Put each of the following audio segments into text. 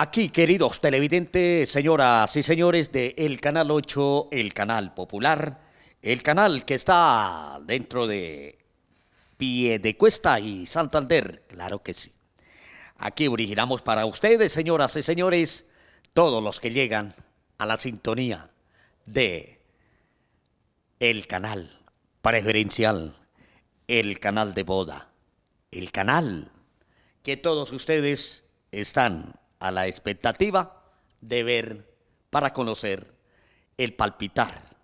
Aquí, queridos televidentes, señoras y señores de El Canal 8, el canal popular, el canal que está dentro de Pie de Cuesta y Santander, claro que sí. Aquí originamos para ustedes, señoras y señores, todos los que llegan a la sintonía de el canal preferencial, el canal de boda, el canal que todos ustedes están a la expectativa de ver para conocer el palpitar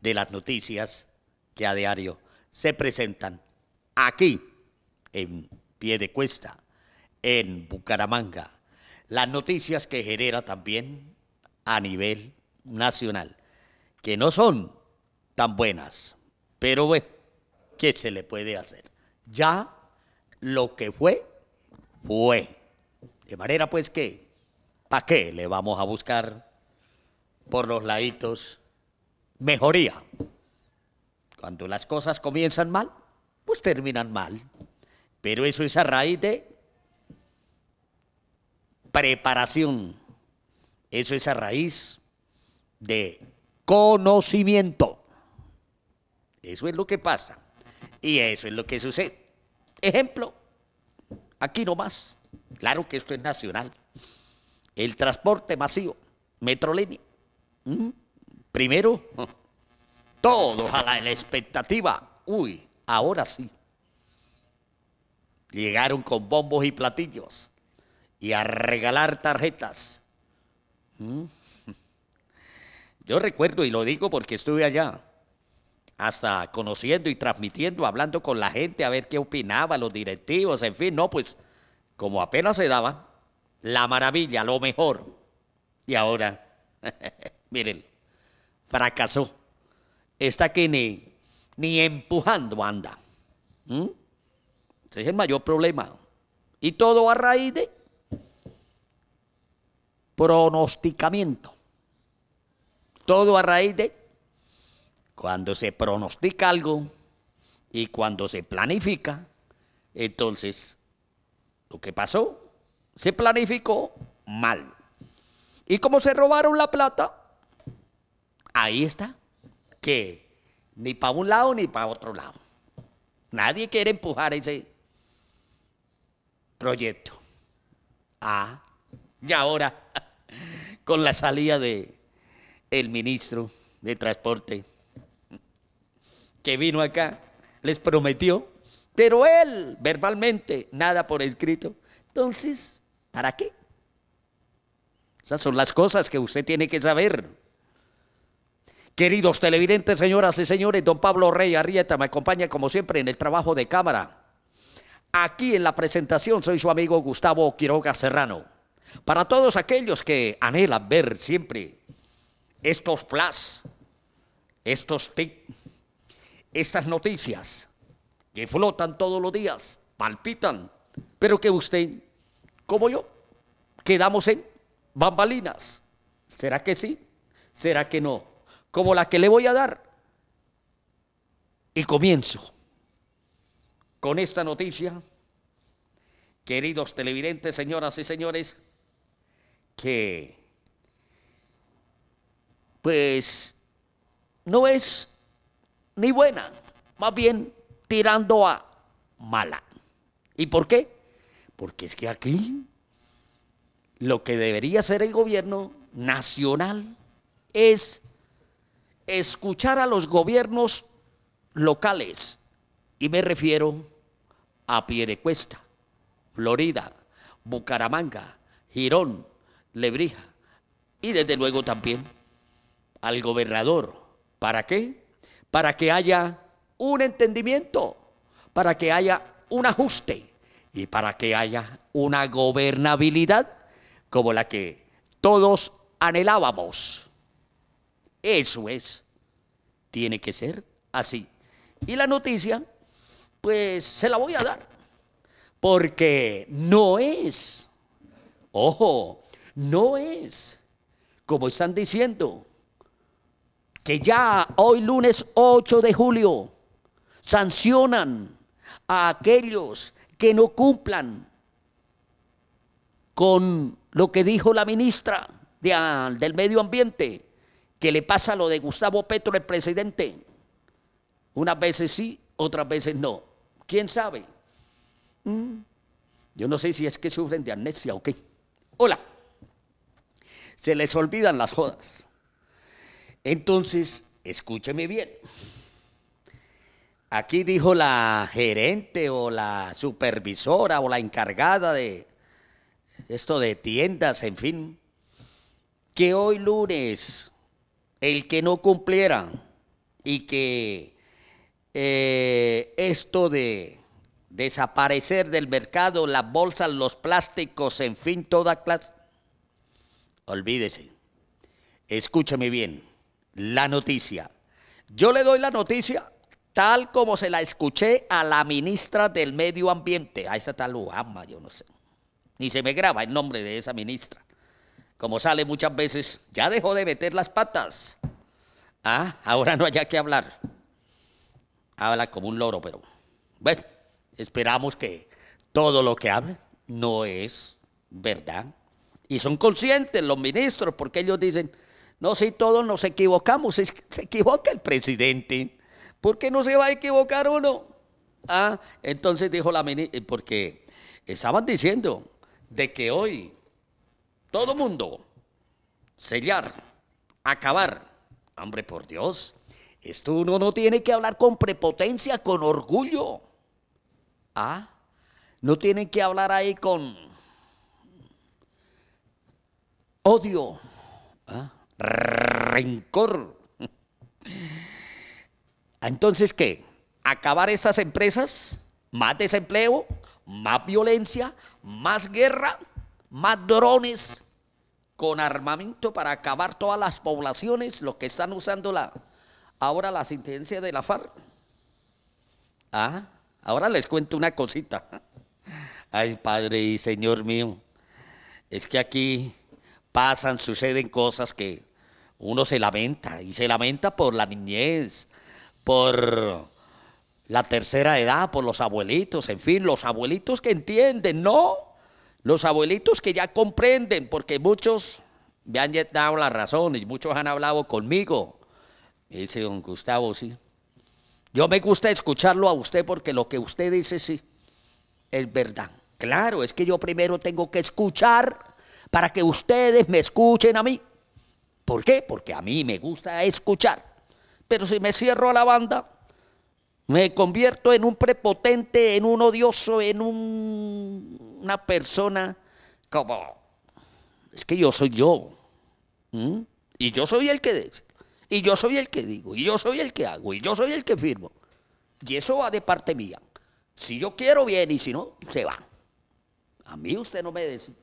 de las noticias que a diario se presentan aquí en pie de cuesta, en Bucaramanga. Las noticias que genera también a nivel nacional, que no son tan buenas, pero bueno, ¿qué se le puede hacer? Ya lo que fue, fue. De manera pues que ¿Para qué le vamos a buscar por los laditos mejoría? Cuando las cosas comienzan mal, pues terminan mal. Pero eso es a raíz de preparación. Eso es a raíz de conocimiento. Eso es lo que pasa. Y eso es lo que sucede. Ejemplo, aquí nomás. Claro que esto es nacional el transporte masivo, Metrolínea. Mm, primero, todos a la, expectativa. Uy, ahora sí. Llegaron con bombos y platillos y a regalar tarjetas. Mm. Yo recuerdo, y lo digo porque estuve allá, hasta conociendo y transmitiendo, hablando con la gente, a ver qué opinaba, los directivos, en fin, no, pues como apenas se daba, la maravilla, lo mejor. Y ahora, mírenlo, fracasó. Está que ni, ni empujando anda. ¿Mm? Ese es el mayor problema. Y todo a raíz de pronosticamiento. Todo a raíz de cuando se pronostica algo y cuando se planifica, entonces lo que pasó se planificó mal. Y como se robaron la plata, ahí está, que ni para un lado ni para otro lado. Nadie quiere empujar ese proyecto. Ah, y ahora con la salida de el ministro de Transporte que vino acá, les prometió, pero él verbalmente nada por escrito. Entonces, ¿Para qué? Esas son las cosas que usted tiene que saber. Queridos televidentes, señoras y señores, don Pablo Rey Arrieta me acompaña como siempre en el trabajo de cámara. Aquí en la presentación soy su amigo Gustavo Quiroga Serrano. Para todos aquellos que anhelan ver siempre estos plas, estos tips, estas noticias que flotan todos los días, palpitan, pero que usted como yo, quedamos en bambalinas. ¿Será que sí? ¿Será que no? Como la que le voy a dar. Y comienzo con esta noticia, queridos televidentes, señoras y señores, que pues no es ni buena, más bien tirando a mala. ¿Y por qué? Porque es que aquí lo que debería hacer el gobierno nacional es escuchar a los gobiernos locales. Y me refiero a Piedecuesta, Florida, Bucaramanga, Girón, Lebrija y desde luego también al gobernador. ¿Para qué? Para que haya un entendimiento, para que haya un ajuste y para que haya una gobernabilidad como la que todos anhelábamos. Eso es, tiene que ser así. Y la noticia, pues se la voy a dar, porque no es, ojo, no es, como están diciendo, que ya hoy lunes 8 de julio sancionan a aquellos que no cumplan con lo que dijo la ministra del Medio Ambiente, que le pasa lo de Gustavo Petro, el presidente. Unas veces sí, otras veces no. ¿Quién sabe? Mm. Yo no sé si es que sufren de amnesia o qué. Hola. Se les olvidan las jodas. Entonces, escúcheme bien. Aquí dijo la gerente o la supervisora o la encargada de esto de tiendas, en fin, que hoy lunes el que no cumpliera y que eh, esto de desaparecer del mercado las bolsas, los plásticos, en fin, toda clase, olvídese, escúchame bien, la noticia. Yo le doy la noticia tal como se la escuché a la ministra del Medio Ambiente, a ah, esa tal Uama, yo no sé, ni se me graba el nombre de esa ministra. Como sale muchas veces, ya dejó de meter las patas. Ah, ahora no haya que hablar. Habla como un loro, pero bueno, esperamos que todo lo que hable no es verdad. Y son conscientes los ministros porque ellos dicen, no, si todos nos equivocamos, se equivoca el presidente qué no se va a equivocar uno. Ah, entonces dijo la ministra, eh, porque estaban diciendo de que hoy todo mundo sellar, acabar. Hombre, por Dios, esto uno no tiene que hablar con prepotencia, con orgullo. Ah, no tiene que hablar ahí con odio, ah, rencor. Entonces, ¿qué? Acabar esas empresas, más desempleo, más violencia, más guerra, más drones con armamento para acabar todas las poblaciones, los que están usando la, ahora la sentencia de la FARC. Ah, ahora les cuento una cosita. Ay, Padre y Señor mío, es que aquí pasan, suceden cosas que uno se lamenta y se lamenta por la niñez, por la tercera edad, por los abuelitos, en fin, los abuelitos que entienden, ¿no? Los abuelitos que ya comprenden, porque muchos me han dado la razón y muchos han hablado conmigo. dice don Gustavo, sí. Yo me gusta escucharlo a usted porque lo que usted dice, sí, es verdad. Claro, es que yo primero tengo que escuchar para que ustedes me escuchen a mí. ¿Por qué? Porque a mí me gusta escuchar pero si me cierro a la banda, me convierto en un prepotente, en un odioso, en una persona como... Es que yo soy yo. Y yo soy el que... Y yo soy el que digo, y yo soy el que hago, y yo soy el que firmo. Y eso va de parte mía. Si yo quiero, bien, y si no, se va. A mí usted no me decide,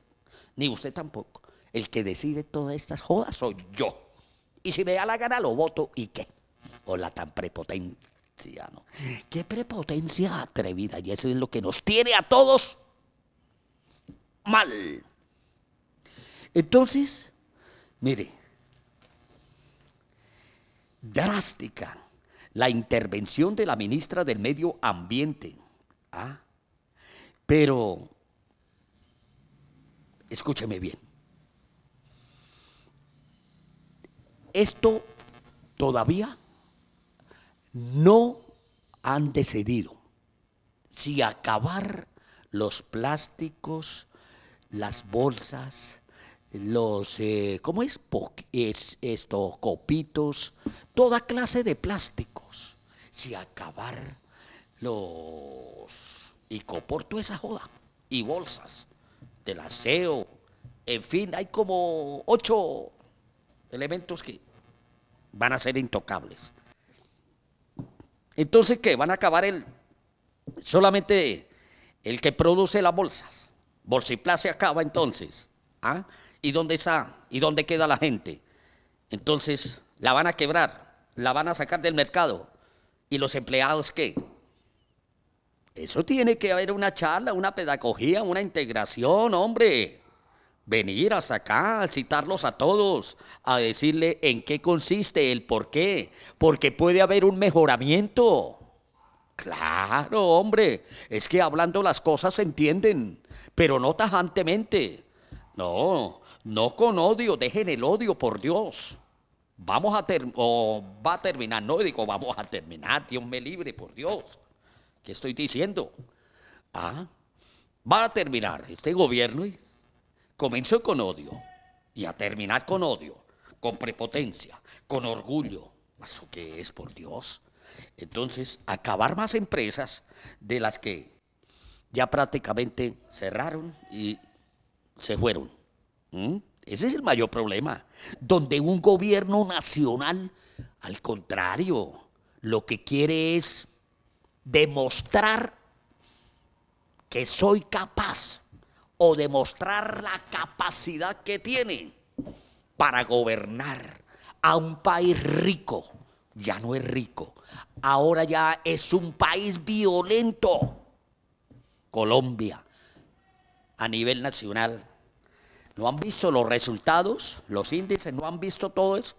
ni usted tampoco. El que decide todas estas jodas soy yo. Y si me da la gana, lo voto y qué o la tan prepotencia, ¿no? Qué prepotencia atrevida, y eso es lo que nos tiene a todos mal. Entonces, mire, drástica la intervención de la ministra del Medio Ambiente. ¿ah? Pero, escúcheme bien, esto todavía no han decidido si acabar los plásticos, las bolsas, los, eh, ¿cómo es? es copitos, toda clase de plásticos. Si acabar los y coporto esa joda y bolsas del aseo, en fin, hay como ocho elementos que van a ser intocables. Entonces, ¿qué? Van a acabar el, solamente el que produce las bolsas. Bolsiplá se acaba entonces. ¿ah? ¿Y dónde está? ¿Y dónde queda la gente? Entonces, la van a quebrar, la van a sacar del mercado. ¿Y los empleados qué? Eso tiene que haber una charla, una pedagogía, una integración, hombre venir hasta acá, a citarlos a todos, a decirle en qué consiste, el por qué, porque puede haber un mejoramiento. Claro, hombre, es que hablando las cosas se entienden, pero no tajantemente. No, no con odio, dejen el odio, por Dios. Vamos a terminar o va a terminar, no digo vamos a terminar, Dios me libre, por Dios. ¿Qué estoy diciendo? Ah, va a terminar este gobierno y Comenzó con odio y a terminar con odio, con prepotencia, con orgullo. ¿Eso qué es, por Dios? Entonces, acabar más empresas de las que ya prácticamente cerraron y se fueron. ¿Mm? Ese es el mayor problema. Donde un gobierno nacional, al contrario, lo que quiere es demostrar que soy capaz o demostrar la capacidad que tiene para gobernar a un país rico. Ya no es rico, ahora ya es un país violento. Colombia, a nivel nacional, ¿no han visto los resultados, los índices? ¿No han visto todo eso?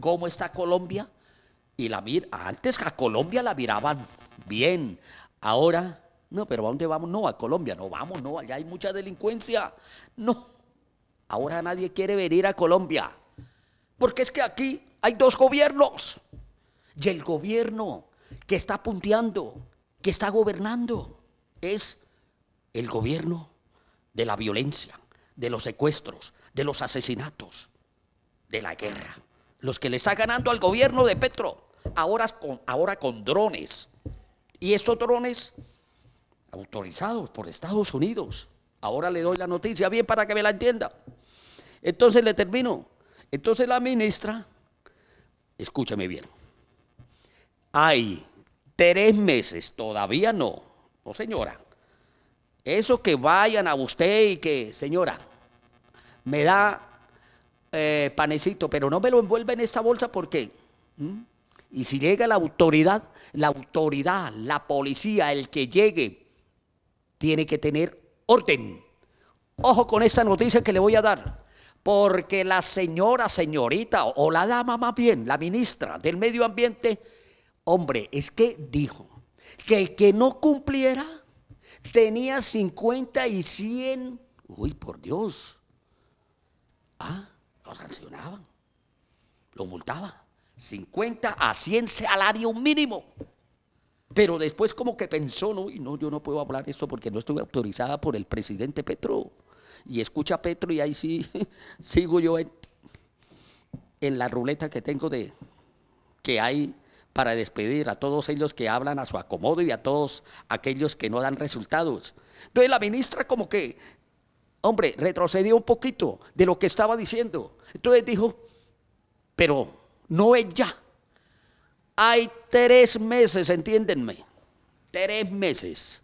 ¿Cómo está Colombia? Y la antes a Colombia la miraban bien, ahora no, pero ¿a dónde vamos? No, a Colombia. No, vamos, no, allá hay mucha delincuencia. No, ahora nadie quiere venir a Colombia. Porque es que aquí hay dos gobiernos. Y el gobierno que está punteando, que está gobernando, es el gobierno de la violencia, de los secuestros, de los asesinatos, de la guerra. Los que le está ganando al gobierno de Petro, ahora con, ahora con drones. Y estos drones autorizados por Estados Unidos. Ahora le doy la noticia bien para que me la entienda. Entonces le termino. Entonces la ministra, escúchame bien, hay tres meses, todavía no, no señora. Eso que vayan a usted y que, señora, me da eh, panecito, pero no me lo envuelve en esta bolsa porque... ¿Mm? Y si llega la autoridad, la autoridad, la policía, el que llegue tiene que tener orden. Ojo con esa noticia que le voy a dar, porque la señora, señorita, o la dama más bien, la ministra del medio ambiente, hombre, es que dijo que el que no cumpliera tenía 50 y 100, uy, por Dios, ah, lo sancionaban, lo multaba 50 a 100 salario mínimo. Pero después como que pensó, no, y no, yo no puedo hablar esto porque no estoy autorizada por el presidente Petro. Y escucha Petro y ahí sí sigo yo en, en, la ruleta que tengo de que hay para despedir a todos ellos que hablan a su acomodo y a todos aquellos que no dan resultados. Entonces la ministra como que, hombre, retrocedió un poquito de lo que estaba diciendo. Entonces dijo, pero no ella hay tres meses, entiéndenme, tres meses.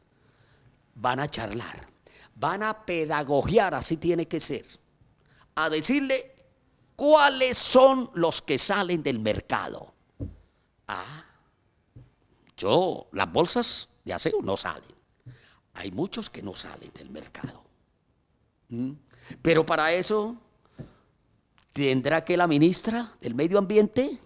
Van a charlar, van a pedagogiar, así tiene que ser, a decirle cuáles son los que salen del mercado. Ah, yo, las bolsas de aseo no salen. Hay muchos que no salen del mercado. ¿Mm? Pero para eso tendrá que la ministra del Medio Ambiente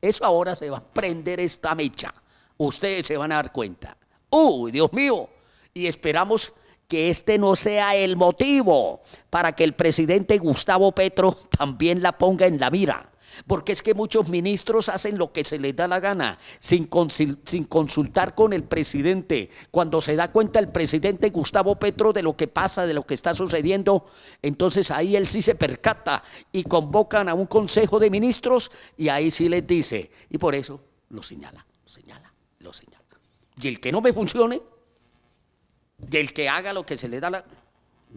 eso ahora se va a prender esta mecha. Ustedes se van a dar cuenta. ¡Uy, Dios mío! Y esperamos que este no sea el motivo para que el presidente Gustavo Petro también la ponga en la mira. Porque es que muchos ministros hacen lo que se les da la gana, sin, consultar con el presidente. Cuando se da cuenta el presidente Gustavo Petro de lo que pasa, de lo que está sucediendo, entonces ahí él sí se percata y convocan a un consejo de ministros y ahí sí les dice. Y por eso lo señala, señala, lo señala. Y el que no me funcione, y el que haga lo que se le da la...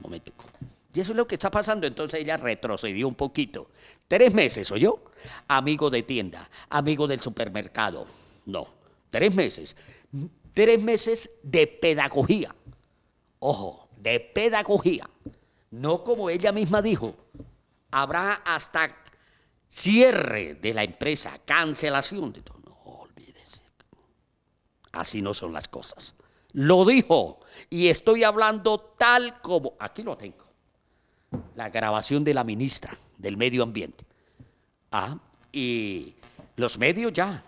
Un y eso es lo que está pasando. Entonces ella retrocedió un poquito. Tres meses, soy yo? Amigo de tienda, amigo del supermercado. No, tres meses. Tres meses de pedagogía. Ojo, de pedagogía. No como ella misma dijo. Habrá hasta cierre de la empresa, cancelación de todo. No, olvídese. Así no son las cosas. Lo dijo. Y estoy hablando tal como... Aquí lo tengo la grabación de la ministra del Medio Ambiente. Ah, y los medios ya.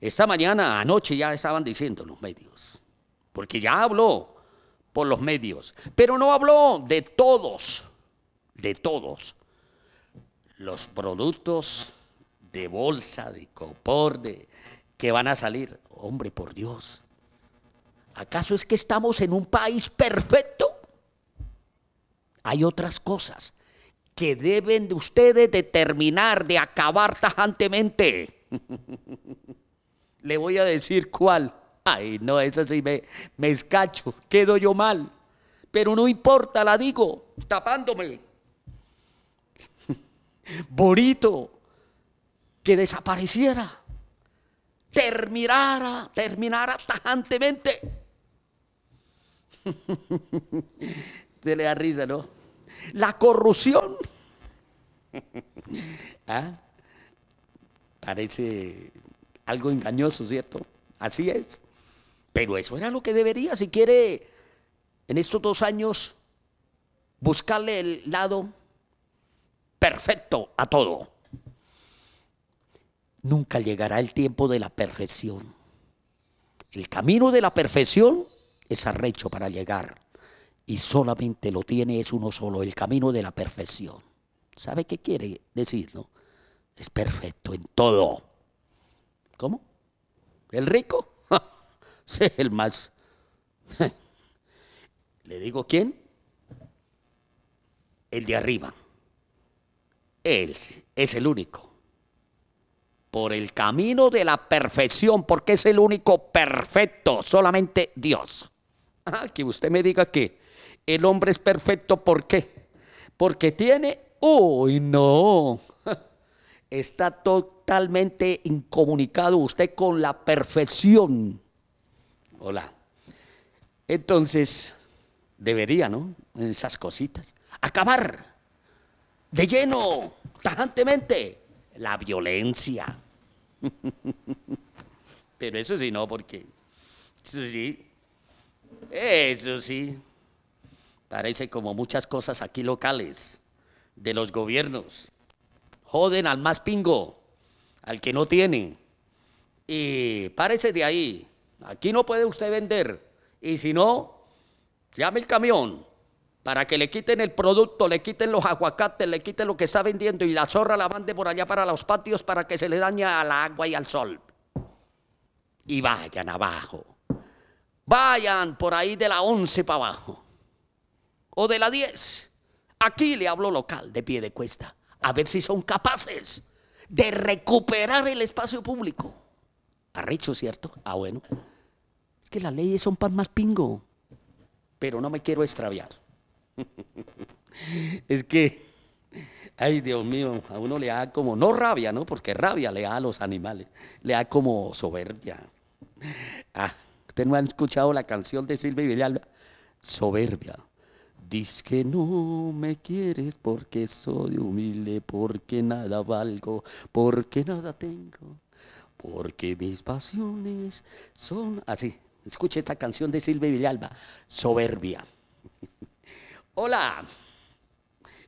Esta mañana, anoche ya estaban diciendo los medios, porque ya habló por los medios, pero no habló de todos, de todos los productos de bolsa, de copor, que van a salir. Hombre, por Dios. ¿Acaso es que estamos en un país perfecto? hay otras cosas que deben de ustedes terminar, de acabar tajantemente. Le voy a decir cuál. Ay, no, esa sí me, me escacho, quedo yo mal. Pero no importa, la digo, tapándome. Bonito que desapareciera, terminara, terminara tajantemente. Se le da risa, ¿no? la corrupción. Ah, parece algo engañoso, ¿cierto? Así es. Pero eso era lo que debería, si quiere, en estos dos años, buscarle el lado perfecto a todo. Nunca llegará el tiempo de la perfección. El camino de la perfección es arrecho para llegar y solamente lo tiene es uno solo, el camino de la perfección. ¿Sabe qué quiere decirlo? Es perfecto en todo. ¿Cómo? ¿El rico? sí, el más. ¿Le digo quién? El de arriba. Él es el único. Por el camino de la perfección, porque es el único perfecto, solamente Dios. Ah, que usted me diga que el hombre es perfecto, ¿por qué? Porque tiene, uy, no, está totalmente incomunicado usted con la perfección. Hola. Entonces, debería, ¿no? En esas cositas. Acabar de lleno, tajantemente, la violencia. Pero eso sí no, porque eso sí, eso sí. Parece como muchas cosas aquí locales de los gobiernos. Joden al más pingo, al que no tiene. Y párese de ahí. Aquí no puede usted vender. Y si no, llame el camión para que le quiten el producto, le quiten los aguacates, le quiten lo que está vendiendo y la zorra la mande por allá para los patios para que se le dañe al agua y al sol. Y vayan abajo. Vayan por ahí de la once para abajo o de la 10. Aquí le hablo local de pie de cuesta. A ver si son capaces de recuperar el espacio público. Arrecho, ¿cierto? Ah, bueno. Es que las leyes son pan más pingo. Pero no me quiero extraviar. es que, ay Dios mío, a uno le da como, no rabia, ¿no? Porque rabia le da a los animales, le da como soberbia. Ah, usted no ha escuchado la canción de Silvia Villalba, soberbia. Dice que no me quieres porque soy humilde, porque nada valgo, porque nada tengo, porque mis pasiones son así. Escuche esta canción de Silvia Villalba, soberbia. Hola.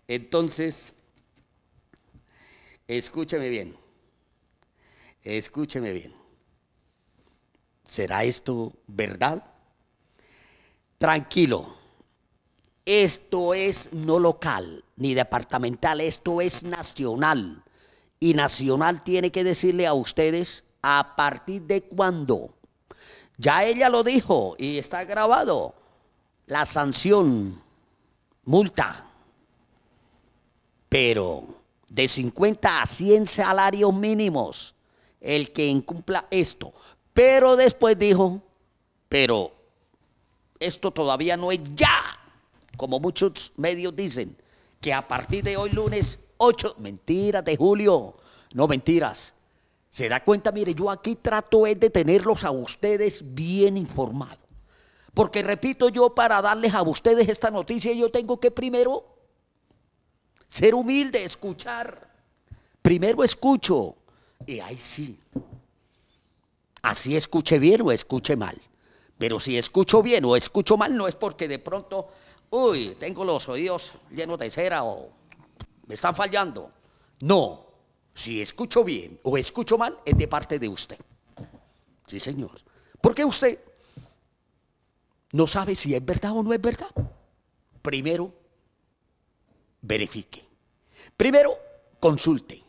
Entonces, escúchame bien. Escúcheme bien. ¿Será esto verdad? Tranquilo esto es no local ni departamental, esto es nacional. Y nacional tiene que decirle a ustedes a partir de cuándo. Ya ella lo dijo y está grabado. La sanción, multa, pero de 50 a 100 salarios mínimos el que incumpla esto. Pero después dijo, pero esto todavía no es ya como muchos medios dicen, que a partir de hoy lunes 8, mentiras de julio, no mentiras. Se da cuenta, mire, yo aquí trato es de tenerlos a ustedes bien informados. Porque repito, yo para darles a ustedes esta noticia, yo tengo que primero ser humilde, escuchar. Primero escucho. Y ahí sí. Así escuche bien o escuche mal. Pero si escucho bien o escucho mal, no es porque de pronto uy, tengo los oídos llenos de cera o me están fallando. No, si escucho bien o escucho mal, es de parte de usted. Sí, señor. Porque usted no sabe si es verdad o no es verdad. Primero, verifique. Primero, consulte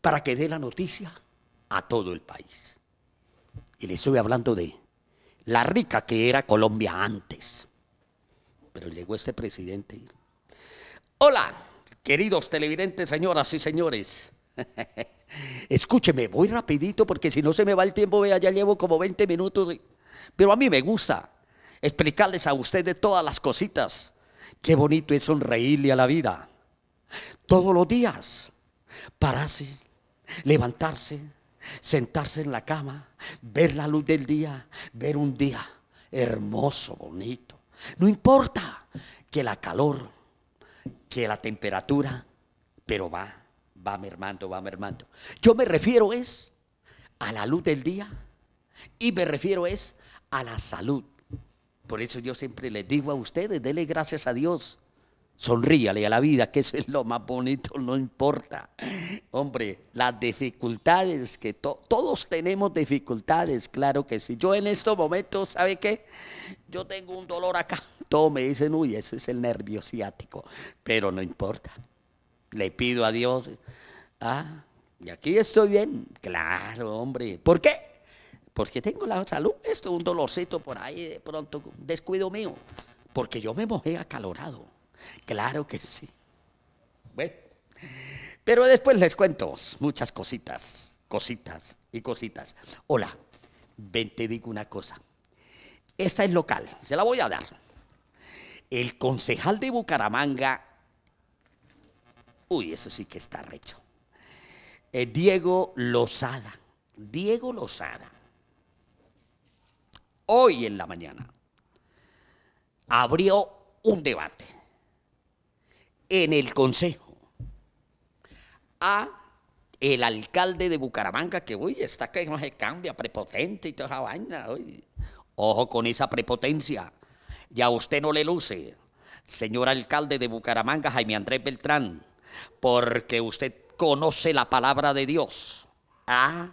para que dé la noticia a todo el país. Y le estoy hablando de la rica que era Colombia antes pero llegó este presidente. Hola, queridos televidentes, señoras y señores. Escúcheme, voy rapidito porque si no se me va el tiempo, vea, ya llevo como 20 minutos. Pero a mí me gusta explicarles a ustedes todas las cositas. Qué bonito es sonreírle a la vida. Todos los días, pararse, levantarse, sentarse en la cama, ver la luz del día, ver un día hermoso, bonito. No importa que la calor, que la temperatura, pero va, va mermando, va mermando. Yo me refiero es a la luz del día y me refiero es a la salud. Por eso yo siempre les digo a ustedes, dele gracias a Dios Sonríale a la vida, que eso es lo más bonito, no importa. Hombre, las dificultades que todos tenemos dificultades, claro que sí. Yo en estos momentos, ¿sabe qué? Yo tengo un dolor acá. Todos me dicen, uy, ese es el nervio ciático, pero no importa. Le pido a Dios, ah, y aquí estoy bien. Claro, hombre. ¿Por qué? Porque tengo la salud. Esto es un dolorcito por ahí, de pronto, descuido mío. Porque yo me mojé acalorado. Claro que sí. Bueno, pero después les cuento muchas cositas, cositas y cositas. Hola, ven, te digo una cosa. Esta es local, se la voy a dar. El concejal de Bucaramanga, uy, eso sí que está recho. Eh, Diego Lozada, Diego Lozada, hoy en la mañana abrió un debate en el Consejo a el alcalde de Bucaramanga, que uy, está que no se cambia, prepotente y toda esa vaina. Uy. Ojo con esa prepotencia. Ya usted no le luce, señor alcalde de Bucaramanga, Jaime Andrés Beltrán, porque usted conoce la palabra de Dios. Ah,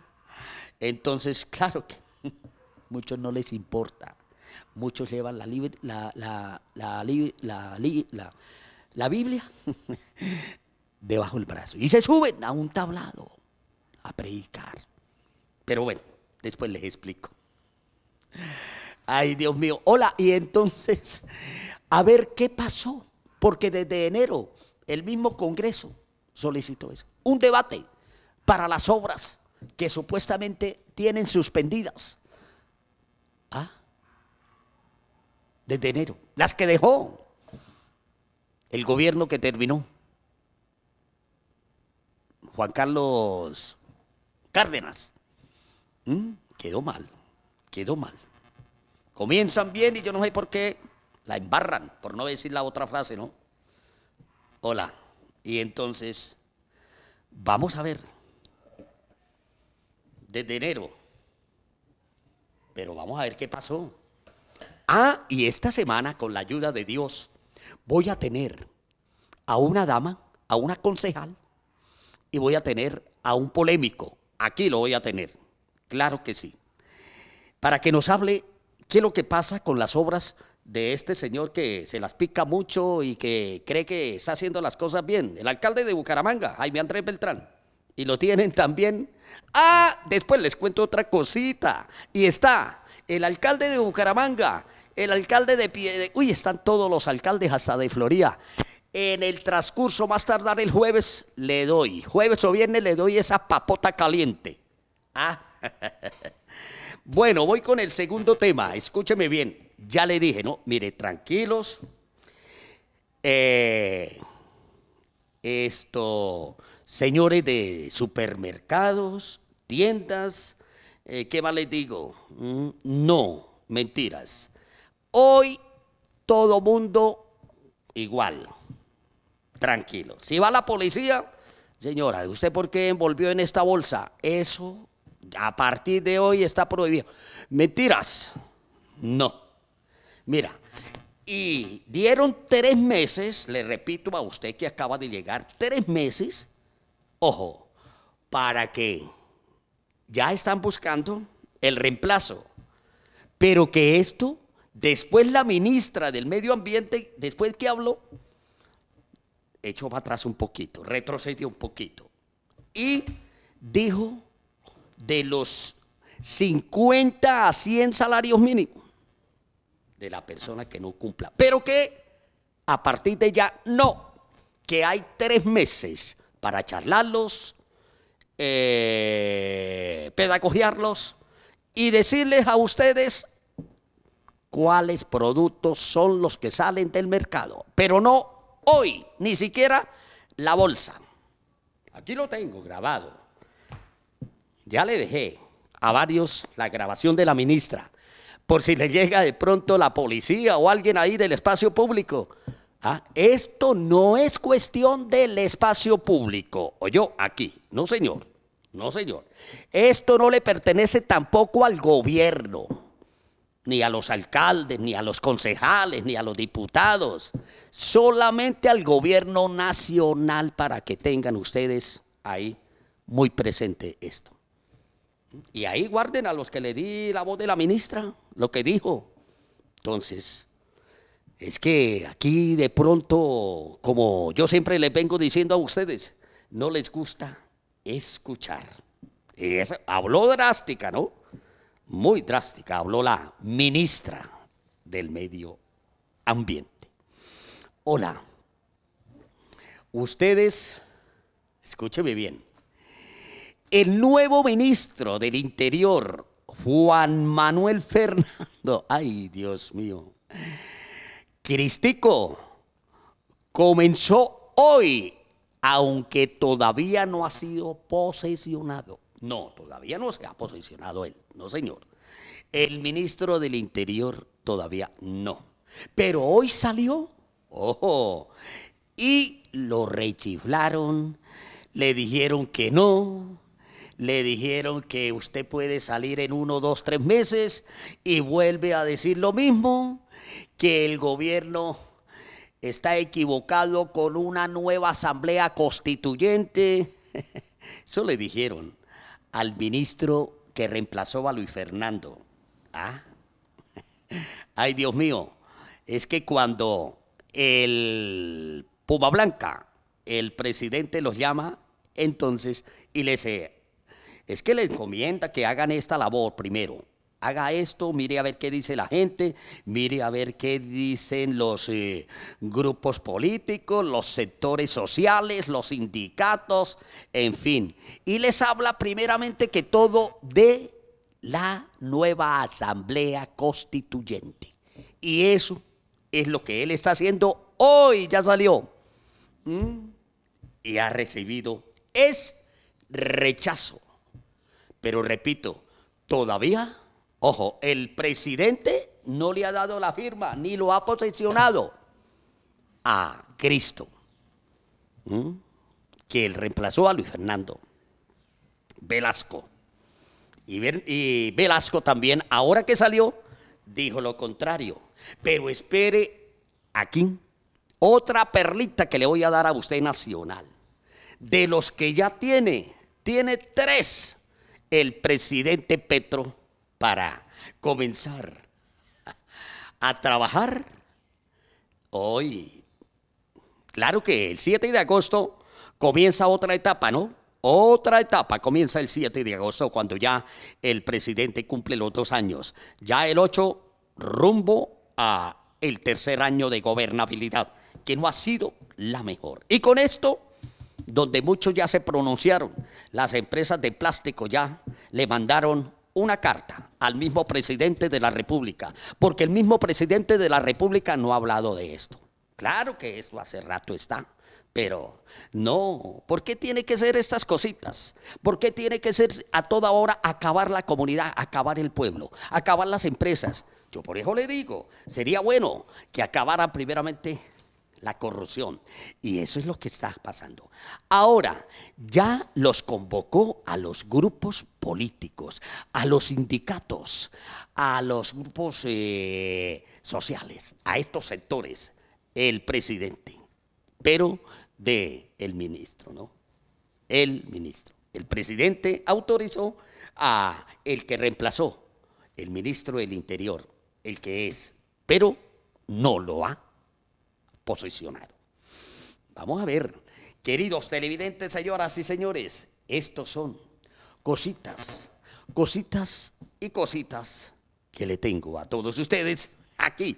entonces, claro que muchos no les importa. Muchos llevan la, libre, la, la, la, la la Biblia debajo del brazo. Y se suben a un tablado a predicar. Pero bueno, después les explico. Ay, Dios mío. Hola, y entonces, a ver qué pasó. Porque desde enero el mismo Congreso solicitó eso. Un debate para las obras que supuestamente tienen suspendidas. ¿Ah? Desde enero. Las que dejó el gobierno que terminó, Juan Carlos Cárdenas, ¿Mm? quedó mal, quedó mal. Comienzan bien y yo no sé por qué la embarran, por no decir la otra frase, ¿no? Hola. Y entonces, vamos a ver, desde enero, pero vamos a ver qué pasó. Ah, y esta semana, con la ayuda de Dios, voy a tener a una dama, a una concejal, y voy a tener a un polémico. Aquí lo voy a tener, claro que sí. Para que nos hable qué es lo que pasa con las obras de este señor que se las pica mucho y que cree que está haciendo las cosas bien, el alcalde de Bucaramanga, Jaime Andrés Beltrán. Y lo tienen también. Ah, después les cuento otra cosita. Y está el alcalde de Bucaramanga, el alcalde de Pie... Uy, están todos los alcaldes hasta de Florida. En el transcurso, más tardar el jueves, le doy. Jueves o viernes le doy esa papota caliente. Ah. bueno, voy con el segundo tema. Escúcheme bien. Ya le dije, ¿no? Mire, tranquilos. Eh, esto, señores de supermercados, tiendas, eh, ¿qué más les digo? Mm, no, mentiras. Hoy todo mundo igual, tranquilo. Si va la policía, señora, ¿usted por qué envolvió en esta bolsa? Eso a partir de hoy está prohibido. Mentiras, no. Mira, y dieron tres meses, le repito a usted que acaba de llegar, tres meses, ojo, para que ya están buscando el reemplazo, pero que esto Después la ministra del Medio Ambiente, después que habló, echó para atrás un poquito, retrocedió un poquito. Y dijo de los 50 a 100 salarios mínimos de la persona que no cumpla. Pero que a partir de ya no, que hay tres meses para charlarlos, eh, pedagogiarlos y decirles a ustedes cuáles productos son los que salen del mercado, pero no hoy, ni siquiera la bolsa. Aquí lo tengo grabado. Ya le dejé a varios la grabación de la ministra, por si le llega de pronto la policía o alguien ahí del espacio público. Ah, esto no es cuestión del espacio público. O yo aquí, no señor, no señor. Esto no le pertenece tampoco al gobierno ni a los alcaldes, ni a los concejales, ni a los diputados, solamente al gobierno nacional para que tengan ustedes ahí muy presente esto. Y ahí guarden a los que le di la voz de la ministra, lo que dijo. Entonces, es que aquí de pronto, como yo siempre les vengo diciendo a ustedes, no les gusta escuchar. Y habló drástica, ¿no? muy drástica, habló la ministra del Medio Ambiente. Hola, ustedes, escúcheme bien, el nuevo ministro del Interior, Juan Manuel Fernando, ay Dios mío, Cristico, comenzó hoy, aunque todavía no ha sido posesionado no, todavía no se ha posicionado él, no señor. El ministro del Interior todavía no. Pero hoy salió, ojo, y lo rechiflaron, le dijeron que no, le dijeron que usted puede salir en uno, dos, tres meses y vuelve a decir lo mismo, que el gobierno está equivocado con una nueva asamblea constituyente. Eso le dijeron al ministro que reemplazó a Luis Fernando. ¿Ah? Ay, Dios mío, es que cuando el Puma Blanca, el presidente los llama entonces y les... Es que les encomienda que hagan esta labor primero haga esto, mire a ver qué dice la gente, mire a ver qué dicen los eh, grupos políticos, los sectores sociales, los sindicatos, en fin. Y les habla primeramente que todo de la nueva asamblea constituyente. Y eso es lo que él está haciendo hoy, ya salió. ¿Mm? Y ha recibido, es rechazo. Pero repito, todavía Ojo, el presidente no le ha dado la firma, ni lo ha posicionado a Cristo, que él reemplazó a Luis Fernando Velasco. Y, y Velasco también, ahora que salió, dijo lo contrario. Pero espere aquí otra perlita que le voy a dar a usted nacional. De los que ya tiene, tiene tres el presidente Petro para comenzar a trabajar hoy. Claro que el 7 de agosto comienza otra etapa, ¿no? Otra etapa comienza el 7 de agosto cuando ya el presidente cumple los dos años. Ya el 8 rumbo a el tercer año de gobernabilidad, que no ha sido la mejor. Y con esto, donde muchos ya se pronunciaron, las empresas de plástico ya le mandaron una carta al mismo presidente de la República, porque el mismo presidente de la República no ha hablado de esto. Claro que esto hace rato está, pero no, ¿por qué tiene que ser estas cositas? ¿Por qué tiene que ser a toda hora acabar la comunidad, acabar el pueblo, acabar las empresas? Yo por eso le digo, sería bueno que acabara primeramente la corrupción. Y eso es lo que está pasando. Ahora, ya los convocó a los grupos políticos, a los sindicatos, a los grupos eh, sociales, a estos sectores, el presidente, pero de el ministro, ¿no? El ministro. El presidente autorizó a el que reemplazó, el ministro del Interior, el que es, pero no lo ha posicionado. Vamos a ver, queridos televidentes, señoras y señores, estos son cositas, cositas y cositas que le tengo a todos ustedes aquí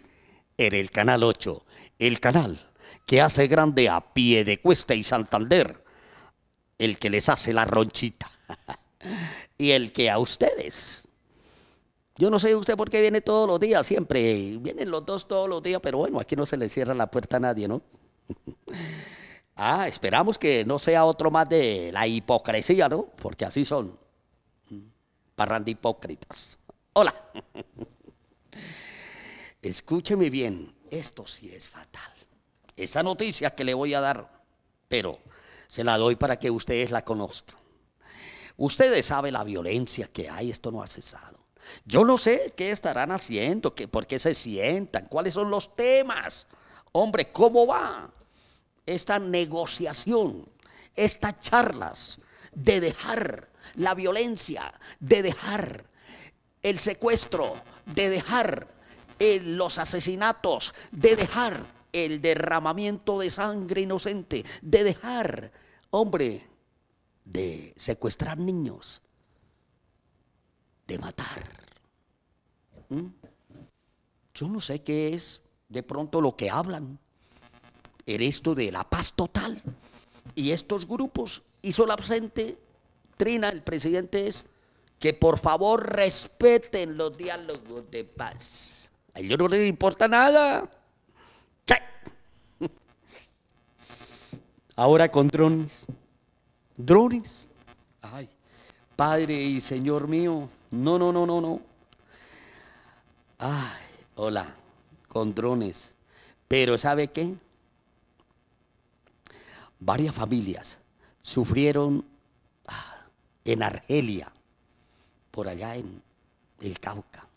en el Canal 8, el canal que hace grande a pie de cuesta y Santander, el que les hace la ronchita y el que a ustedes yo no sé usted por qué viene todos los días, siempre. Vienen los dos todos los días, pero bueno, aquí no se le cierra la puerta a nadie, ¿no? ah, esperamos que no sea otro más de la hipocresía, ¿no? Porque así son. Parrando hipócritas. Hola. Escúcheme bien, esto sí es fatal. Esa noticia que le voy a dar, pero se la doy para que ustedes la conozcan. Ustedes saben la violencia que hay, esto no ha cesado. Yo no sé qué estarán haciendo, qué, por qué se sientan, cuáles son los temas. Hombre, ¿cómo va esta negociación, estas charlas de dejar la violencia, de dejar el secuestro, de dejar eh, los asesinatos, de dejar el derramamiento de sangre inocente, de dejar, hombre, de secuestrar niños, de matar. ¿Mm? Yo no sé qué es de pronto lo que hablan era esto de la paz total. Y estos grupos, y solo absente, Trina, el presidente es, que por favor respeten los diálogos de paz. A ellos no les importa nada. Ahora con drones. Drones. Ay, Padre y Señor mío. No, no, no, no, no. Ay, hola, con drones. Pero ¿sabe qué? Varias familias sufrieron ah, en Argelia, por allá en el Cauca.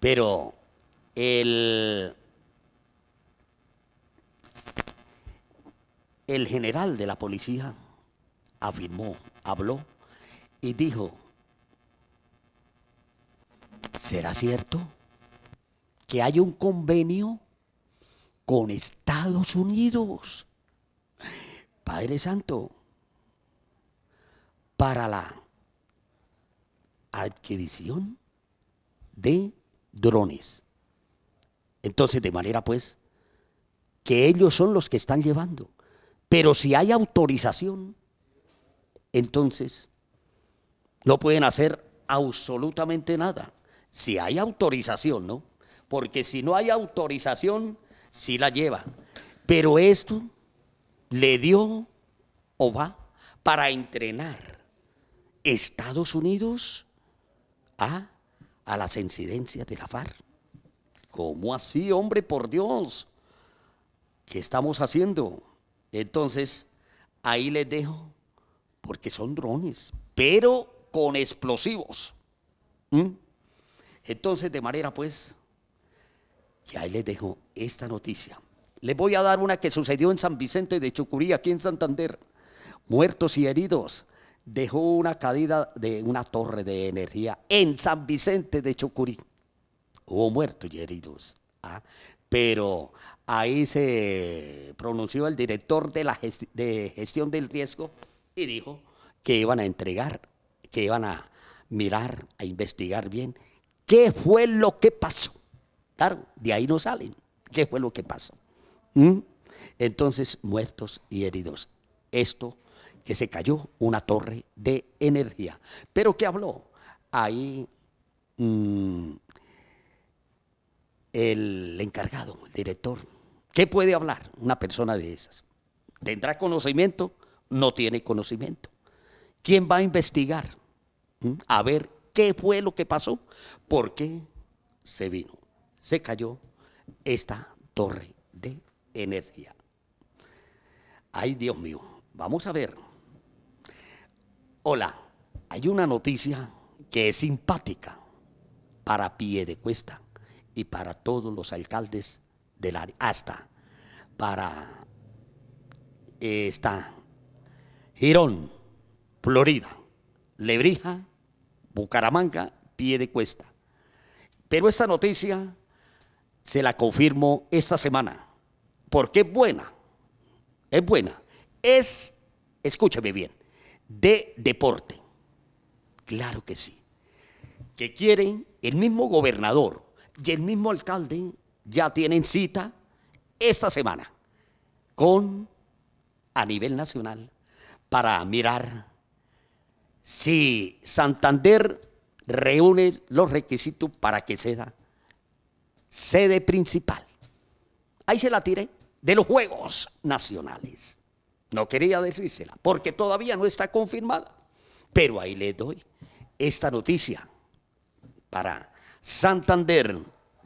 Pero el general de la policía afirmó, habló y dijo, ¿Será cierto que hay un convenio con Estados Unidos? Padre Santo, para la adquisición de drones. Entonces, de manera pues, que ellos son los que están llevando. Pero si hay autorización, entonces no pueden hacer absolutamente nada. Si hay autorización, ¿no? Porque si no hay autorización, sí la lleva. Pero esto le dio o va para entrenar Estados Unidos a, a las incidencias de la FARC. ¿Cómo así, hombre, por Dios? ¿Qué estamos haciendo? Entonces, ahí les dejo, porque son drones, pero con explosivos. ¿Mm? Entonces, de manera pues, y ahí les dejo esta noticia. Les voy a dar una que sucedió en San Vicente de Chucurí, aquí en Santander. Muertos y heridos. Dejó una caída de una torre de energía en San Vicente de Chucurí. Hubo muertos y heridos. ¿ah? Pero ahí se pronunció el director de la de gestión del riesgo y dijo que iban a entregar, que iban a mirar, a investigar bien ¿Qué fue lo que pasó? Claro, de ahí no salen. ¿Qué fue lo que pasó? ¿Mm? Entonces, muertos y heridos. Esto que se cayó una torre de energía. Pero ¿qué habló? Ahí mm, el encargado, el director. ¿Qué puede hablar una persona de esas? ¿Tendrá conocimiento? No tiene conocimiento. ¿Quién va a investigar? ¿Mm? A ver ¿Qué fue lo que pasó? Porque se vino, se cayó esta torre de energía. Ay, Dios mío, vamos a ver. Hola, hay una noticia que es simpática para Pie de Cuesta y para todos los alcaldes del área, hasta para esta Girón, Florida, Lebrija Bucaramanga, pie de cuesta. Pero esta noticia se la confirmo esta semana, porque es buena, es buena. Es, escúchame bien, de deporte. Claro que sí. Que quieren el mismo gobernador y el mismo alcalde ya tienen cita esta semana con a nivel nacional para mirar si Santander reúne los requisitos para que sea sede principal. Ahí se la tiré de los Juegos Nacionales. No quería decírsela, porque todavía no está confirmada. Pero ahí les doy esta noticia para Santander.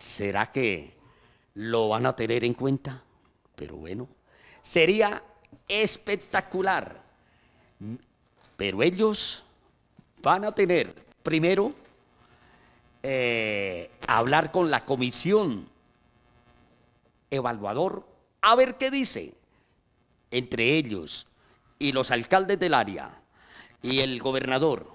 ¿Será que lo van a tener en cuenta? Pero bueno, sería espectacular. Pero ellos van a tener, primero, eh, hablar con la comisión evaluador, a ver qué dicen entre ellos y los alcaldes del área y el gobernador.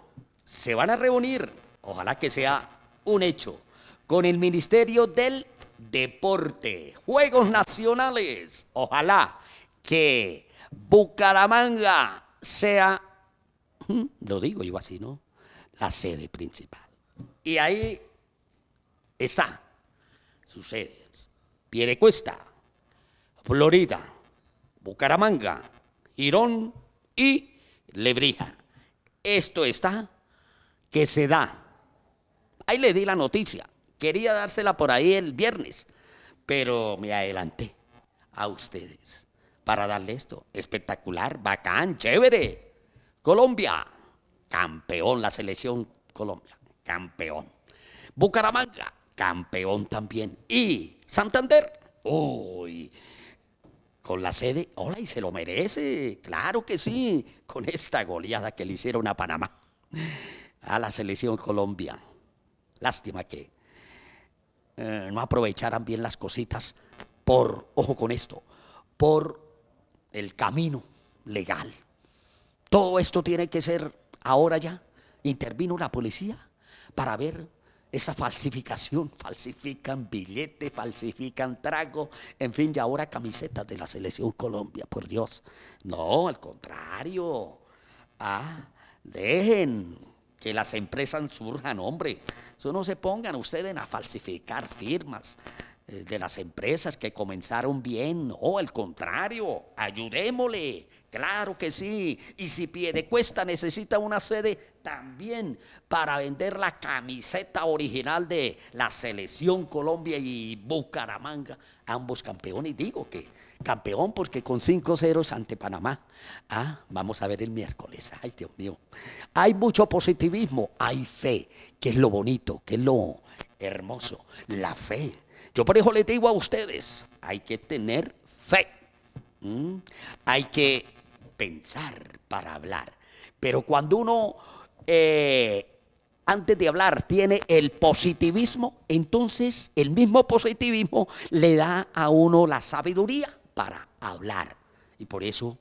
Se van a reunir, ojalá que sea un hecho, con el Ministerio del Deporte, Juegos Nacionales. Ojalá que Bucaramanga sea lo digo yo así, ¿no? La sede principal. Y ahí está sus sedes. Piedecuesta, Florida, Bucaramanga, Girón y Lebrija. Esto está que se da. Ahí le di la noticia. Quería dársela por ahí el viernes, pero me adelanté a ustedes para darle esto. Espectacular, bacán, chévere. Colombia, campeón la selección Colombia, campeón. Bucaramanga, campeón también. Y Santander, uy, con la sede, hola, y se lo merece, claro que sí, con esta goleada que le hicieron a Panamá, a la selección Colombia. Lástima que eh, no aprovecharan bien las cositas por, ojo con esto, por el camino legal. Todo esto tiene que ser ahora ya. Intervino la policía para ver esa falsificación. Falsifican billetes, falsifican trago, en fin, y ahora camisetas de la selección Colombia, por Dios. No, al contrario. Ah, dejen que las empresas surjan, hombre. Eso no se pongan ustedes a falsificar firmas eh, de las empresas que comenzaron bien. No, al contrario, ayudémosle Claro que sí. Y si cuesta necesita una sede, también para vender la camiseta original de la Selección Colombia y Bucaramanga, ambos campeones. Digo que campeón porque con 5 ceros ante Panamá. Ah, vamos a ver el miércoles. Ay, Dios mío. Hay mucho positivismo, hay fe, que es lo bonito, que es lo hermoso. La fe. Yo por eso les digo a ustedes, hay que tener fe. ¿Mm? Hay que pensar para hablar. Pero cuando uno, eh, antes de hablar, tiene el positivismo, entonces el mismo positivismo le da a uno la sabiduría para hablar. Y por eso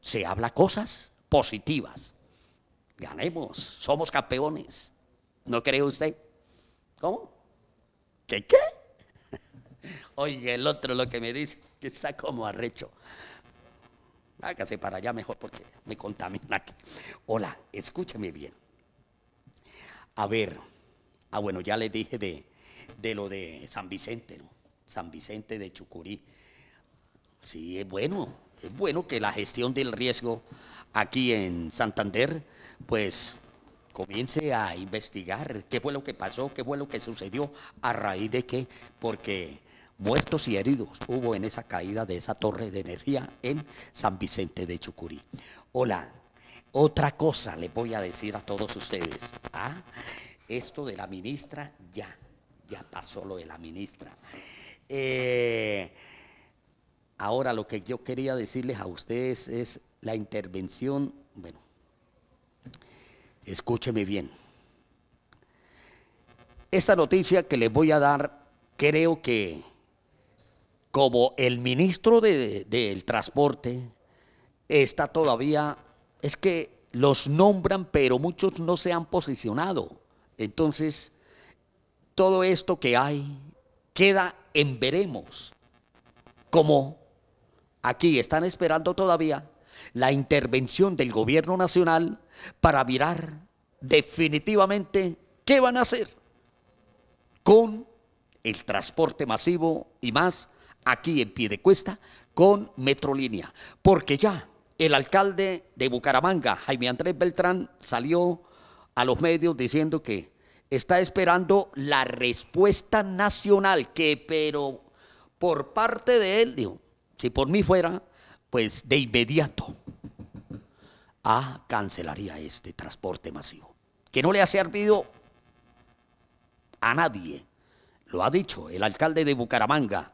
se habla cosas positivas. Ganemos, somos campeones. ¿No cree usted? ¿Cómo? ¿Qué qué? Oye, el otro lo que me dice, que está como arrecho. Hágase para allá mejor porque me contamina aquí. Hola, escúcheme bien. A ver, ah, bueno, ya le dije de, de lo de San Vicente, ¿no? San Vicente de Chucurí. Sí, es bueno, es bueno que la gestión del riesgo aquí en Santander, pues comience a investigar qué fue lo que pasó, qué fue lo que sucedió, a raíz de qué, porque muertos y heridos hubo en esa caída de esa torre de energía en San Vicente de Chucurí. Hola, otra cosa les voy a decir a todos ustedes. ¿ah? Esto de la ministra, ya, ya pasó lo de la ministra. Eh, ahora lo que yo quería decirles a ustedes es la intervención, bueno, escúcheme bien. Esta noticia que les voy a dar creo que como el ministro del de, transporte está todavía, es que los nombran, pero muchos no se han posicionado. Entonces, todo esto que hay queda en veremos, como aquí están esperando todavía la intervención del gobierno nacional para mirar definitivamente qué van a hacer con el transporte masivo y más aquí en pie de cuesta con Metrolínea, porque ya el alcalde de Bucaramanga, Jaime Andrés Beltrán, salió a los medios diciendo que está esperando la respuesta nacional, que pero por parte de él, si por mí fuera, pues de inmediato, ah, cancelaría este transporte masivo, que no le ha servido a nadie. Lo ha dicho el alcalde de Bucaramanga,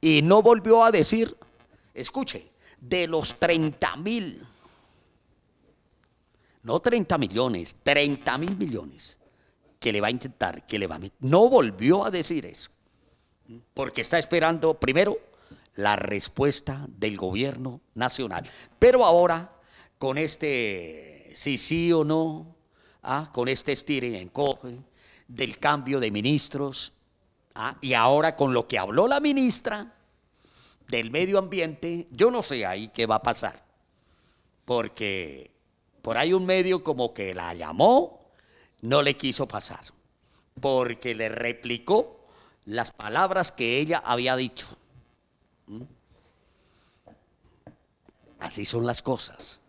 y no volvió a decir, escuche, de los 30 mil, no 30 millones, 30 mil millones que le va a intentar, que le va a... No volvió a decir eso, porque está esperando primero la respuesta del gobierno nacional. Pero ahora, con este sí, sí o no, ¿ah? con este estire en encoge del cambio de ministros, Ah, y ahora con lo que habló la ministra del medio ambiente, yo no sé ahí qué va a pasar. Porque por ahí un medio como que la llamó, no le quiso pasar. Porque le replicó las palabras que ella había dicho. ¿Mm? Así son las cosas.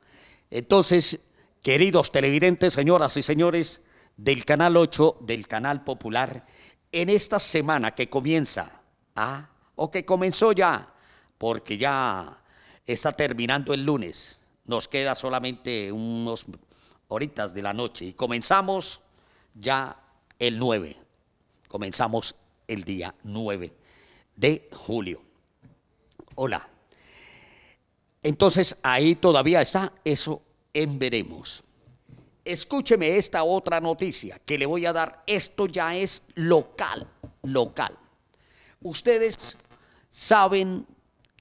Entonces, queridos televidentes, señoras y señores del Canal 8, del Canal Popular, en esta semana que comienza, ¿ah? o que comenzó ya, porque ya está terminando el lunes, nos queda solamente unos horitas de la noche y comenzamos ya el 9, comenzamos el día 9 de julio. Hola. Entonces ahí todavía está eso en veremos escúcheme esta otra noticia que le voy a dar. Esto ya es local, local. Ustedes saben,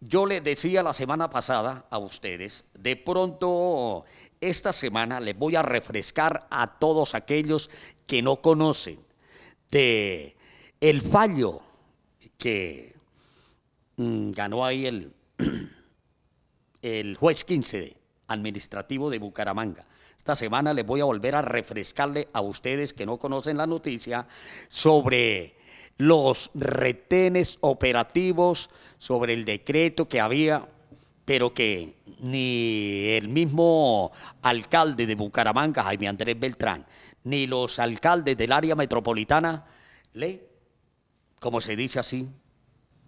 yo les decía la semana pasada a ustedes, de pronto esta semana les voy a refrescar a todos aquellos que no conocen de el fallo que mm, ganó ahí el, el juez 15 administrativo de Bucaramanga esta semana les voy a volver a refrescarle a ustedes que no conocen la noticia sobre los retenes operativos, sobre el decreto que había, pero que ni el mismo alcalde de Bucaramanga, Jaime Andrés Beltrán, ni los alcaldes del área metropolitana le, como se dice así,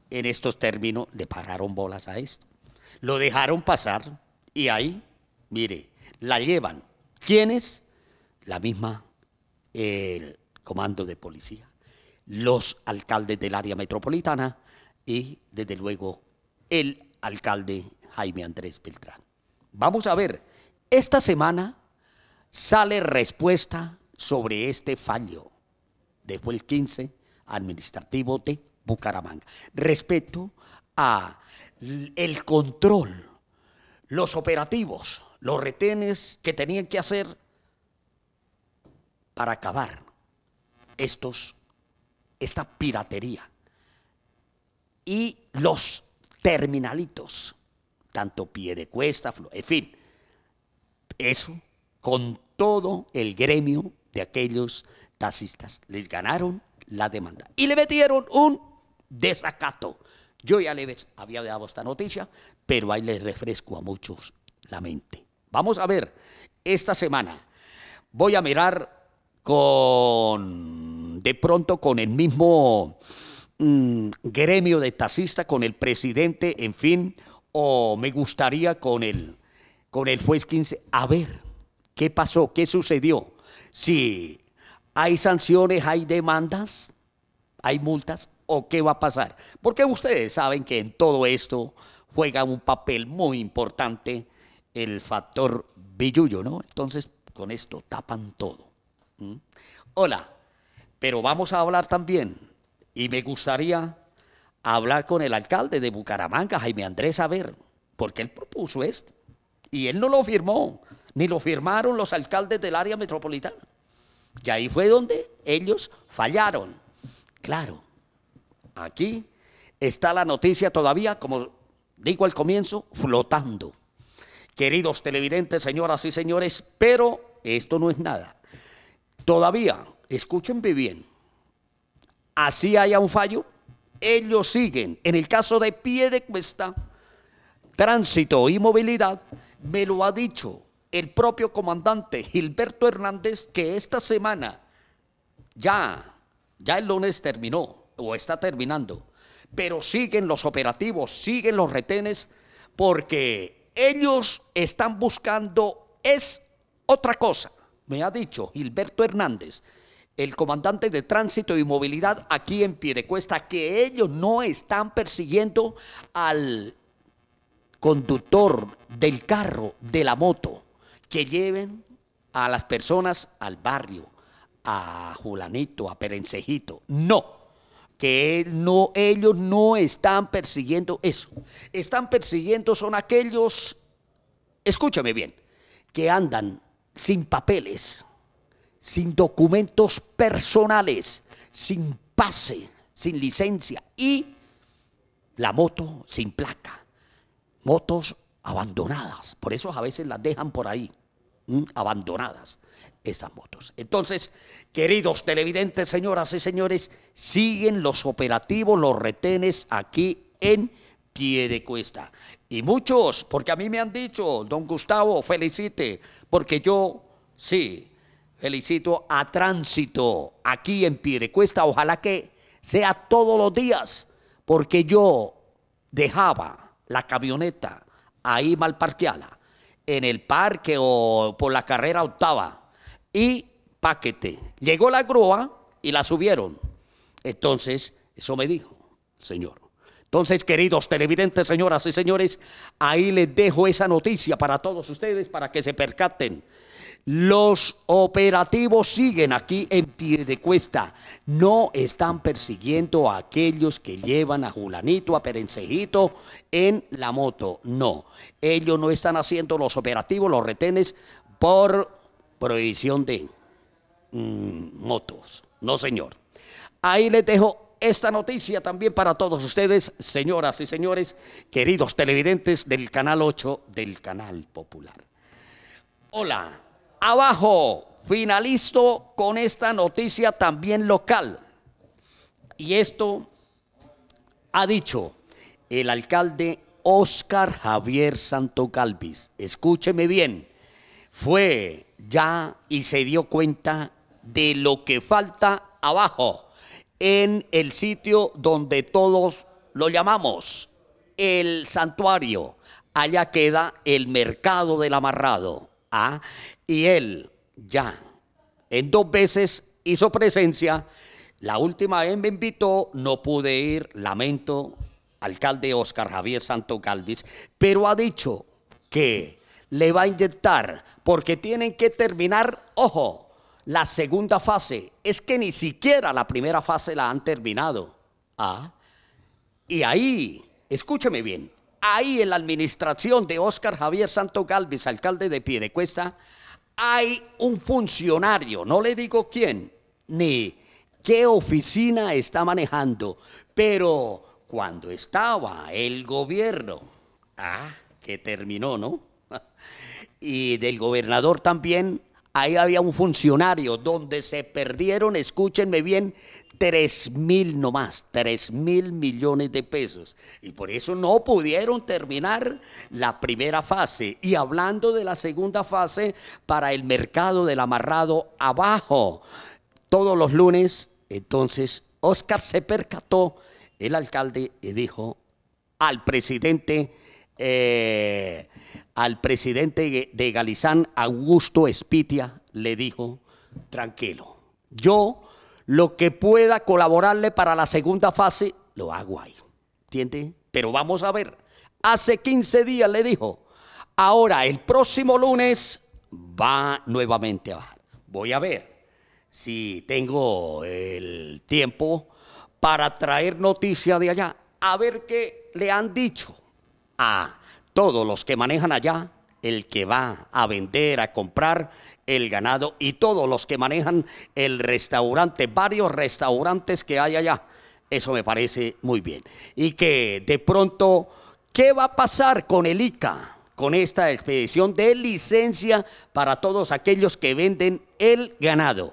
en estos términos, le pararon bolas a esto. Lo dejaron pasar y ahí, mire, la llevan ¿Quiénes? La misma, el comando de policía, los alcaldes del área metropolitana y, desde luego, el alcalde Jaime Andrés Beltrán. Vamos a ver, esta semana sale respuesta sobre este fallo de Fuel 15 administrativo de Bucaramanga respecto a el control, los operativos los retenes que tenían que hacer para acabar estos, esta piratería. Y los terminalitos, tanto pie de cuesta, en fin, eso con todo el gremio de aquellos taxistas. Les ganaron la demanda y le metieron un desacato. Yo ya les había dado esta noticia, pero ahí les refresco a muchos la mente. Vamos a ver, esta semana voy a mirar con, de pronto con el mismo mm, gremio de taxista, con el presidente, en fin, o me gustaría con el, con el juez 15, a ver, ¿qué pasó? ¿Qué sucedió? Si hay sanciones, hay demandas, hay multas, o qué va a pasar. Porque ustedes saben que en todo esto juega un papel muy importante el factor billuyo ¿no? Entonces, con esto tapan todo. Hola, pero vamos a hablar también, y me gustaría hablar con el alcalde de Bucaramanga, Jaime Andrés Saber, porque él propuso esto, y él no lo firmó, ni lo firmaron los alcaldes del área metropolitana. Y ahí fue donde ellos fallaron. Claro, aquí está la noticia todavía, como digo al comienzo, flotando queridos televidentes, señoras y señores, pero esto no es nada. Todavía, escúchenme bien, así haya un fallo, ellos siguen. En el caso de pie de cuesta, tránsito y movilidad, me lo ha dicho el propio comandante Gilberto Hernández que esta semana ya, ya el lunes terminó o está terminando, pero siguen los operativos, siguen los retenes porque ellos están buscando es otra cosa. Me ha dicho Gilberto Hernández, el comandante de tránsito y movilidad aquí en Piedecuesta, que ellos no están persiguiendo al conductor del carro, de la moto, que lleven a las personas al barrio, a Julanito, a Perencejito. No que no, ellos no están persiguiendo eso. Están persiguiendo son aquellos, escúchame bien, que andan sin papeles, sin documentos personales, sin pase, sin licencia y la moto sin placa. Motos abandonadas, por eso a veces las dejan por ahí, abandonadas esas motos. Entonces, queridos televidentes, señoras y señores, siguen los operativos, los retenes aquí en pie de cuesta. Y muchos, porque a mí me han dicho, don Gustavo, felicite, porque yo, sí, felicito a tránsito aquí en pie de cuesta, ojalá que sea todos los días, porque yo dejaba la camioneta ahí mal parqueada, en el parque o por la carrera octava, y paquete. Llegó la grúa y la subieron. Entonces, eso me dijo, Señor. Entonces, queridos televidentes, señoras y señores, ahí les dejo esa noticia para todos ustedes, para que se percaten. Los operativos siguen aquí en pie de cuesta. No están persiguiendo a aquellos que llevan a Julanito, a Perencejito en la moto. No, ellos no están haciendo los operativos, los retenes por prohibición de mm, motos. No, señor. Ahí les dejo esta noticia también para todos ustedes, señoras y señores, queridos televidentes del Canal 8 del Canal Popular. Hola, abajo, finalizo con esta noticia también local. Y esto ha dicho el alcalde Oscar Javier Santo Calvis. Escúcheme bien, fue ya y se dio cuenta de lo que falta abajo, en el sitio donde todos lo llamamos, el santuario. Allá queda el mercado del amarrado. ¿ah? Y él ya en dos veces hizo presencia. La última vez me invitó, no pude ir, lamento, alcalde Oscar Javier Santo Calvis, pero ha dicho que le va a inyectar, porque tienen que terminar, ojo, la segunda fase. Es que ni siquiera la primera fase la han terminado. Ah, y ahí, escúcheme bien, ahí en la administración de Óscar Javier Santo Galvis, alcalde de Piedecuesta, hay un funcionario, no le digo quién, ni qué oficina está manejando, pero cuando estaba el gobierno, ah, que terminó, ¿no? y del gobernador también, ahí había un funcionario donde se perdieron, escúchenme bien, tres mil nomás, tres mil millones de pesos. Y por eso no pudieron terminar la primera fase. Y hablando de la segunda fase, para el mercado del amarrado abajo, todos los lunes, entonces Oscar se percató, el alcalde, y dijo al presidente, eh, al presidente de Galizán, Augusto Espitia, le dijo, tranquilo, yo lo que pueda colaborarle para la segunda fase, lo hago ahí. ¿Entiende? Pero vamos a ver. Hace 15 días le dijo, ahora el próximo lunes va nuevamente a bajar. Voy a ver si tengo el tiempo para traer noticia de allá, a ver qué le han dicho a todos los que manejan allá, el que va a vender, a comprar el ganado y todos los que manejan el restaurante, varios restaurantes que hay allá. Eso me parece muy bien. Y que de pronto, ¿qué va a pasar con el ICA? Con esta expedición de licencia para todos aquellos que venden el ganado.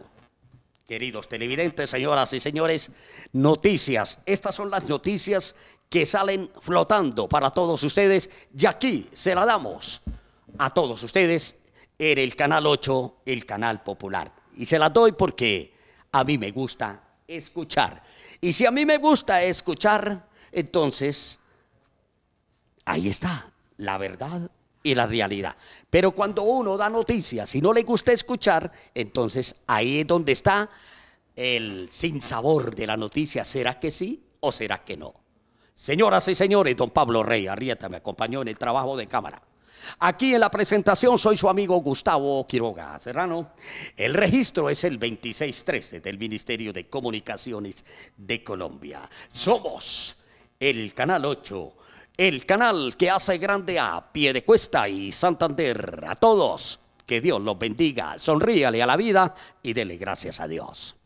Queridos televidentes, señoras y señores, noticias. Estas son las noticias que salen flotando para todos ustedes. Y aquí se la damos a todos ustedes en el Canal 8, el Canal Popular. Y se la doy porque a mí me gusta escuchar. Y si a mí me gusta escuchar, entonces ahí está la verdad y la realidad. Pero cuando uno da noticias y no le gusta escuchar, entonces ahí es donde está el sinsabor de la noticia. ¿Será que sí o será que no? Señoras y señores, don Pablo Rey Arrieta me acompañó en el trabajo de cámara. Aquí en la presentación soy su amigo Gustavo Quiroga Serrano. El registro es el 2613 del Ministerio de Comunicaciones de Colombia. Somos el Canal 8, el canal que hace grande a Piedecuesta y Santander. A todos, que Dios los bendiga. Sonríale a la vida y dele gracias a Dios.